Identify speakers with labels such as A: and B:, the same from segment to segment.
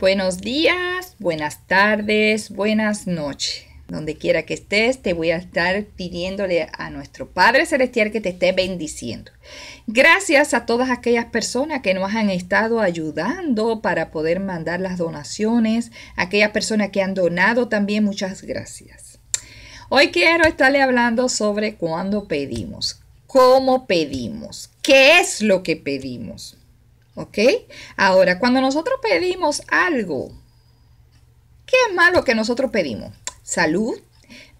A: Buenos días, buenas tardes, buenas noches. Donde quiera que estés, te voy a estar pidiéndole a nuestro Padre Celestial que te esté bendiciendo. Gracias a todas aquellas personas que nos han estado ayudando para poder mandar las donaciones, aquellas personas que han donado también, muchas gracias. Hoy quiero estarle hablando sobre cuándo pedimos, cómo pedimos, qué es lo que pedimos. ¿Ok? Ahora, cuando nosotros pedimos algo, ¿qué es malo que nosotros pedimos? Salud,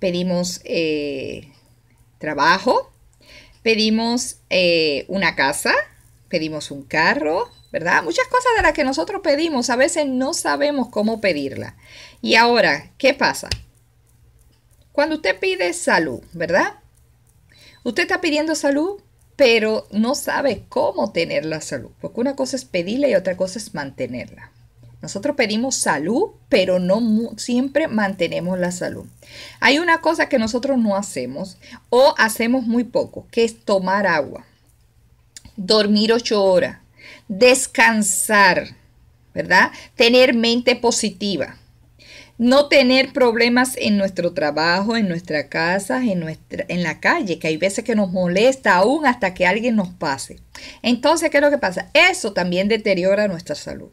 A: pedimos eh, trabajo, pedimos eh, una casa, pedimos un carro, ¿verdad? Muchas cosas de las que nosotros pedimos a veces no sabemos cómo pedirla. Y ahora, ¿qué pasa? Cuando usted pide salud, ¿verdad? Usted está pidiendo salud pero no sabe cómo tener la salud, porque una cosa es pedirla y otra cosa es mantenerla. Nosotros pedimos salud, pero no siempre mantenemos la salud. Hay una cosa que nosotros no hacemos o hacemos muy poco, que es tomar agua, dormir ocho horas, descansar, ¿verdad? Tener mente positiva no tener problemas en nuestro trabajo, en nuestra casa, en, nuestra, en la calle, que hay veces que nos molesta aún hasta que alguien nos pase. Entonces, ¿qué es lo que pasa? Eso también deteriora nuestra salud.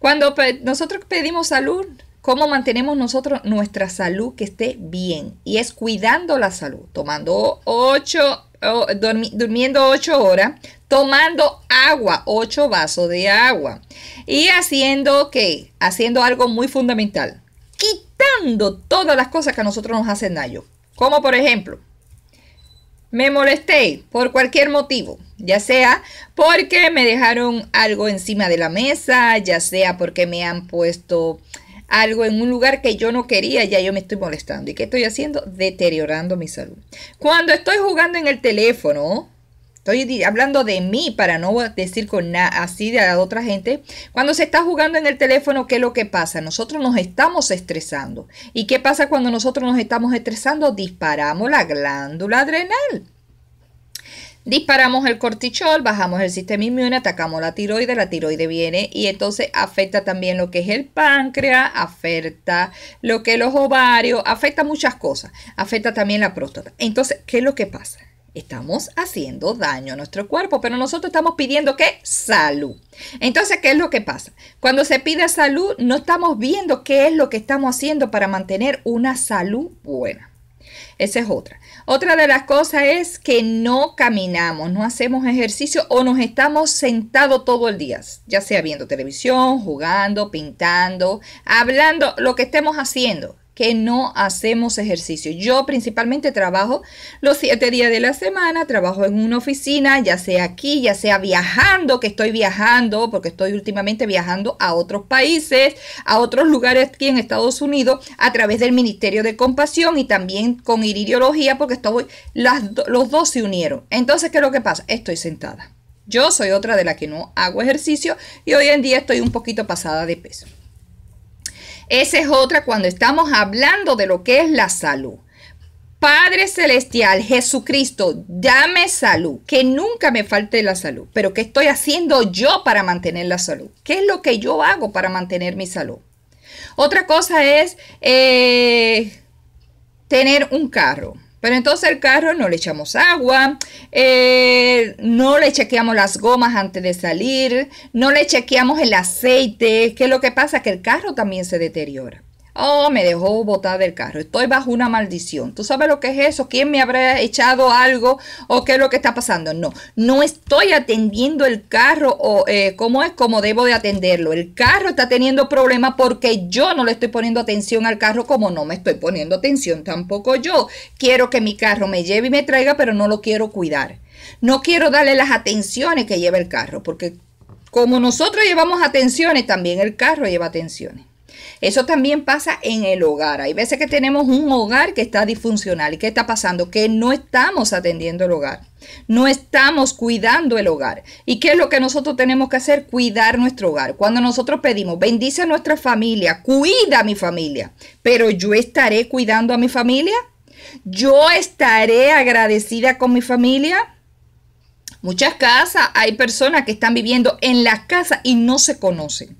A: Cuando nosotros pedimos salud, ¿cómo mantenemos nosotros nuestra salud que esté bien? Y es cuidando la salud, tomando 8 durmiendo 8 horas, tomando agua, 8 vasos de agua. Y haciendo que, haciendo algo muy fundamental, quitando todas las cosas que a nosotros nos hacen daño. Como por ejemplo, me molesté por cualquier motivo, ya sea porque me dejaron algo encima de la mesa, ya sea porque me han puesto algo en un lugar que yo no quería, ya yo me estoy molestando. ¿Y qué estoy haciendo? Deteriorando mi salud. Cuando estoy jugando en el teléfono, estoy hablando de mí para no decir con así de la otra gente. Cuando se está jugando en el teléfono, ¿qué es lo que pasa? Nosotros nos estamos estresando. ¿Y qué pasa cuando nosotros nos estamos estresando? Disparamos la glándula adrenal. Disparamos el cortichol, bajamos el sistema inmune, atacamos la tiroide, la tiroide viene y entonces afecta también lo que es el páncreas, afecta lo que es los ovarios, afecta muchas cosas, afecta también la próstata. Entonces, ¿qué es lo que pasa? Estamos haciendo daño a nuestro cuerpo, pero nosotros estamos pidiendo que Salud. Entonces, ¿qué es lo que pasa? Cuando se pide salud, no estamos viendo qué es lo que estamos haciendo para mantener una salud buena. Esa es otra. Otra de las cosas es que no caminamos, no hacemos ejercicio o nos estamos sentados todo el día, ya sea viendo televisión, jugando, pintando, hablando, lo que estemos haciendo que no hacemos ejercicio. Yo principalmente trabajo los siete días de la semana, trabajo en una oficina, ya sea aquí, ya sea viajando, que estoy viajando, porque estoy últimamente viajando a otros países, a otros lugares aquí en Estados Unidos, a través del Ministerio de Compasión y también con ideología porque estoy, las, los dos se unieron. Entonces, ¿qué es lo que pasa? Estoy sentada. Yo soy otra de la que no hago ejercicio y hoy en día estoy un poquito pasada de peso. Esa es otra cuando estamos hablando de lo que es la salud. Padre Celestial, Jesucristo, dame salud, que nunca me falte la salud, pero ¿qué estoy haciendo yo para mantener la salud? ¿Qué es lo que yo hago para mantener mi salud? Otra cosa es eh, tener un carro. Pero entonces el carro no le echamos agua, eh, no le chequeamos las gomas antes de salir, no le chequeamos el aceite, que lo que pasa es que el carro también se deteriora. Oh, me dejó botar del carro. Estoy bajo una maldición. ¿Tú sabes lo que es eso? ¿Quién me habrá echado algo? ¿O qué es lo que está pasando? No, no estoy atendiendo el carro o eh, cómo es como debo de atenderlo. El carro está teniendo problemas porque yo no le estoy poniendo atención al carro como no me estoy poniendo atención tampoco yo. Quiero que mi carro me lleve y me traiga, pero no lo quiero cuidar. No quiero darle las atenciones que lleva el carro porque como nosotros llevamos atenciones, también el carro lleva atenciones. Eso también pasa en el hogar. Hay veces que tenemos un hogar que está disfuncional. ¿Y qué está pasando? Que no estamos atendiendo el hogar. No estamos cuidando el hogar. ¿Y qué es lo que nosotros tenemos que hacer? Cuidar nuestro hogar. Cuando nosotros pedimos, bendice a nuestra familia, cuida a mi familia, pero yo estaré cuidando a mi familia. Yo estaré agradecida con mi familia. Muchas casas, hay personas que están viviendo en las casas y no se conocen.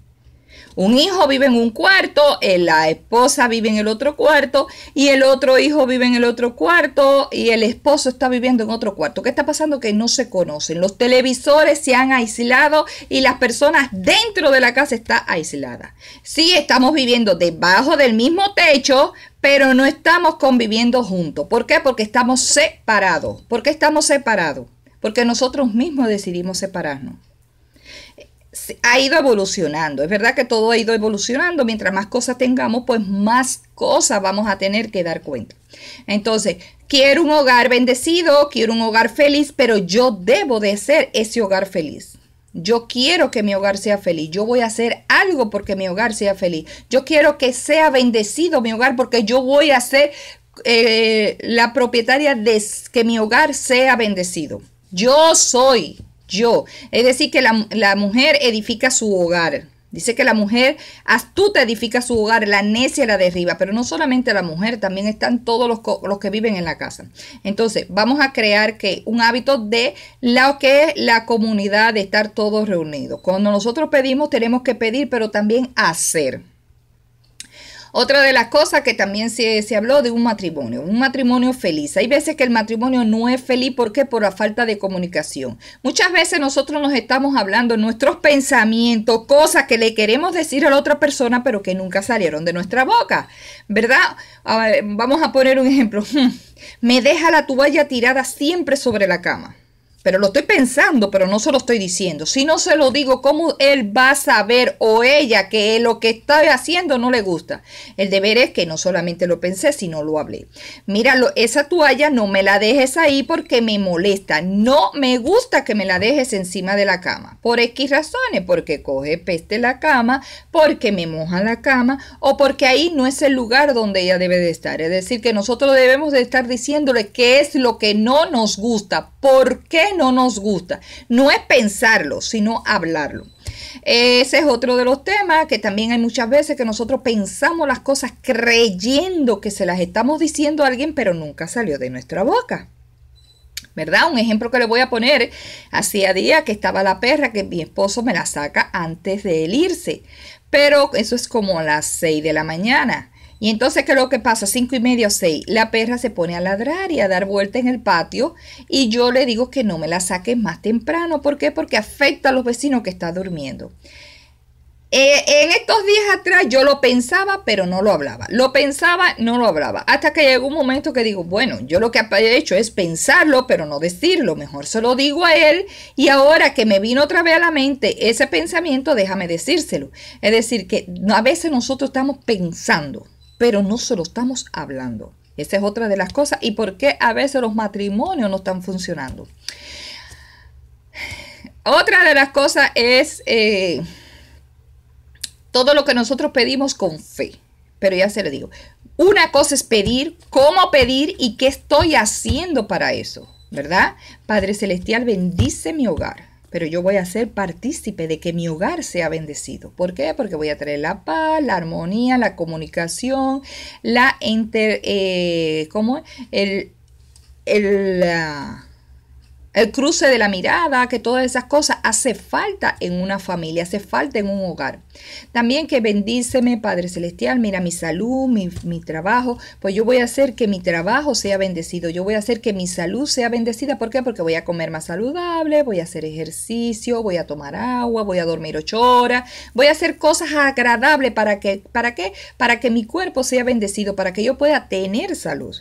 A: Un hijo vive en un cuarto, eh, la esposa vive en el otro cuarto y el otro hijo vive en el otro cuarto y el esposo está viviendo en otro cuarto. ¿Qué está pasando? Que no se conocen. Los televisores se han aislado y las personas dentro de la casa están aisladas. Sí, estamos viviendo debajo del mismo techo, pero no estamos conviviendo juntos. ¿Por qué? Porque estamos separados. ¿Por qué estamos separados? Porque nosotros mismos decidimos separarnos ha ido evolucionando. Es verdad que todo ha ido evolucionando. Mientras más cosas tengamos, pues más cosas vamos a tener que dar cuenta. Entonces, quiero un hogar bendecido, quiero un hogar feliz, pero yo debo de ser ese hogar feliz. Yo quiero que mi hogar sea feliz. Yo voy a hacer algo porque mi hogar sea feliz. Yo quiero que sea bendecido mi hogar porque yo voy a ser eh, la propietaria de que mi hogar sea bendecido. Yo soy yo. Es decir, que la, mujer edifica su hogar. Dice que la mujer astuta edifica su hogar, la necia la derriba, pero no solamente la mujer, también están todos los, los que viven en la casa. Entonces, vamos a crear que un hábito de lo que es la comunidad, de estar todos reunidos. Cuando nosotros pedimos, tenemos que pedir, pero también hacer. Otra de las cosas que también se, habló de un matrimonio, un matrimonio feliz. Hay veces que el matrimonio no es feliz porque por la falta de comunicación. Muchas veces nosotros nos estamos hablando nuestros pensamientos, cosas que le queremos decir a la otra persona, pero que nunca salieron de nuestra boca, ¿verdad? vamos a poner un ejemplo. Me deja la toalla tirada siempre sobre la cama pero lo estoy pensando, pero no se lo estoy diciendo. Si no se lo digo, ¿cómo él va a saber o ella que lo que está haciendo no le gusta? El deber es que no solamente lo pensé, sino lo hablé. míralo esa toalla no me la dejes ahí porque me molesta. No me gusta que me la dejes encima de la cama. Por X razones, porque coge peste la cama, porque me moja la cama o porque ahí no es el lugar donde ella debe de estar. Es decir, que nosotros debemos de estar diciéndole qué es lo que no nos gusta por qué no nos gusta. No es pensarlo, sino hablarlo. Ese es otro de los temas que también hay muchas veces que nosotros pensamos las cosas creyendo que se las estamos diciendo a alguien, pero nunca salió de nuestra boca. ¿Verdad? Un ejemplo que le voy a poner, hacía día que estaba la perra que mi esposo me la saca antes de él irse, pero eso es como a las 6 de la mañana. Y entonces, ¿qué es lo que pasa? Cinco y media o seis. La perra se pone a ladrar y a dar vuelta en el patio. Y yo le digo que no me la saques más temprano. ¿Por qué? Porque afecta a los vecinos que están durmiendo. Eh, en estos días atrás yo lo pensaba, pero no lo hablaba. Lo pensaba, no lo hablaba. Hasta que llegó un momento que digo, bueno, yo lo que he hecho es pensarlo, pero no decirlo. Mejor se lo digo a él. Y ahora que me vino otra vez a la mente ese pensamiento, déjame decírselo. Es decir, que a veces nosotros estamos pensando pero no solo estamos hablando. Esa es otra de las cosas y por qué a veces los matrimonios no están funcionando. Otra de las cosas es eh, todo lo que nosotros pedimos con fe. Pero ya se lo digo, una cosa es pedir, cómo pedir y qué estoy haciendo para eso, ¿verdad? Padre Celestial, bendice mi hogar pero yo voy a ser partícipe de que mi hogar sea bendecido. ¿Por qué? Porque voy a traer la paz, la armonía, la comunicación, la inter... Eh, ¿Cómo? El... el el cruce de la mirada, que todas esas cosas hace falta en una familia, hace falta en un hogar. También que bendíceme, Padre Celestial, mira mi salud, mi, trabajo, pues yo voy a hacer que mi trabajo sea bendecido, yo voy a hacer que mi salud sea bendecida, ¿por qué? Porque voy a comer más saludable, voy a hacer ejercicio, voy a tomar agua, voy a dormir ocho horas, voy a hacer cosas agradables, ¿para que ¿Para qué? Para que mi cuerpo sea bendecido, para que yo pueda tener salud.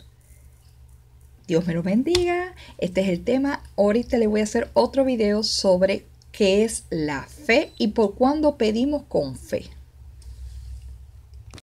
A: Dios me lo bendiga. Este es el tema. Ahorita le voy a hacer otro video sobre qué es la fe y por cuándo pedimos con fe.